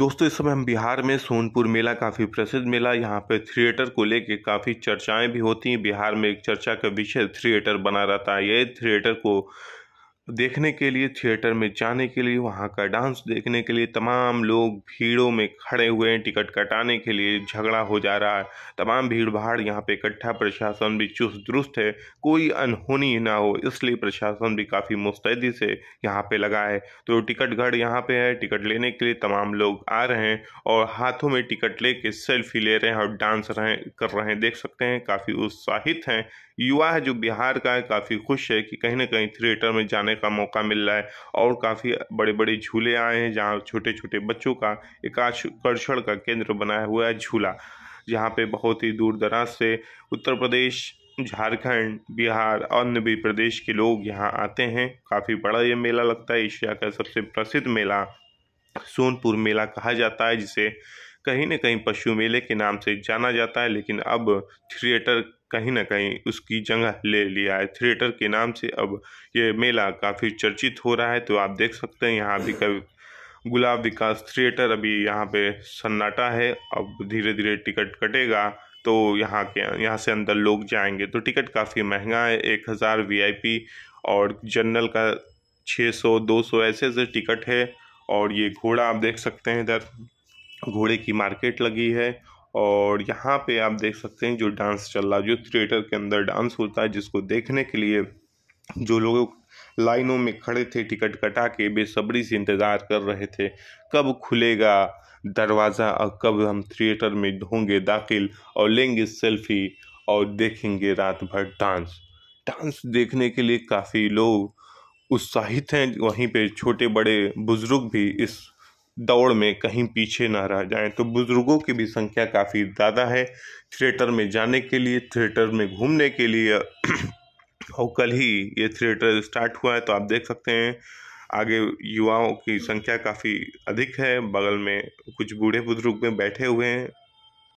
दोस्तों इस समय हम बिहार में सोनपुर मेला काफ़ी प्रसिद्ध मेला यहाँ पे थिएटर को लेके काफ़ी चर्चाएं भी होती हैं बिहार में एक चर्चा का विषय थिएटर बना रहता है ये थिएटर को देखने के लिए थिएटर में जाने के लिए वहाँ का डांस देखने के लिए तमाम लोग भीड़ों में खड़े हुए हैं टिकट कटाने के लिए झगड़ा हो जा रहा है तमाम भीड़ भाड़ यहाँ पे इकट्ठा प्रशासन भी चुस्त दुरुस्त है कोई अनहोनी ना हो इसलिए प्रशासन भी काफ़ी मुस्तैदी से यहाँ पे लगा है तो टिकट घर यहाँ पे है टिकट लेने के लिए तमाम लोग आ रहे हैं और हाथों में टिकट ले सेल्फी ले रहे हैं और डांस रहे कर रहे हैं देख सकते हैं काफ़ी उत्साहित हैं युवा है जो बिहार का है काफ़ी खुश है कि कहीं ना कहीं थिएटर में जाने का मौका मिल रहा है और काफ़ी बड़े बड़े झूले आए हैं जहाँ छोटे छोटे बच्चों का एक आकर्षण का केंद्र बनाया हुआ है झूला जहाँ पे बहुत ही दूर दराज से उत्तर प्रदेश झारखंड बिहार अन्य भी प्रदेश के लोग यहाँ आते हैं काफ़ी बड़ा ये मेला लगता है एशिया का सबसे प्रसिद्ध मेला सोनपुर मेला कहा जाता है जिसे कहीं ना कहीं पशु मेले के नाम से जाना जाता है लेकिन अब थिएटर कहीं ना कहीं उसकी जगह ले लिया है थिएटर के नाम से अब ये मेला काफ़ी चर्चित हो रहा है तो आप देख सकते हैं यहाँ भी कभी गुलाब विकास थिएटर अभी यहाँ पे सन्नाटा है अब धीरे धीरे टिकट कटेगा तो यहाँ के यहाँ से अंदर लोग जाएंगे तो टिकट काफ़ी महंगा है एक हज़ार वी और जनरल का दो सौ ऐसे ऐसे टिकट है और ये घोड़ा आप देख सकते हैं इधर घोड़े की मार्केट लगी है और यहाँ पे आप देख सकते हैं जो डांस चल रहा है जो थिएटर के अंदर डांस होता है जिसको देखने के लिए जो लोग लाइनों में खड़े थे टिकट कटा के बेसब्री से इंतज़ार कर रहे थे कब खुलेगा दरवाज़ा और कब हम थिएटर में ढोंगे दाखिल और लेंगे सेल्फी और देखेंगे रात भर डांस डांस देखने के लिए काफ़ी लोग उत्साहित हैं वहीं पे छोटे बड़े बुज़ुर्ग भी इस दौड़ में कहीं पीछे ना रह जाएं तो बुज़ुर्गों की भी संख्या काफ़ी ज़्यादा है थिएटर में जाने के लिए थिएटर में घूमने के लिए और कल ही ये थिएटर स्टार्ट हुआ है तो आप देख सकते हैं आगे युवाओं की संख्या काफ़ी अधिक है बगल में कुछ बूढ़े बुजुर्ग में बैठे हुए हैं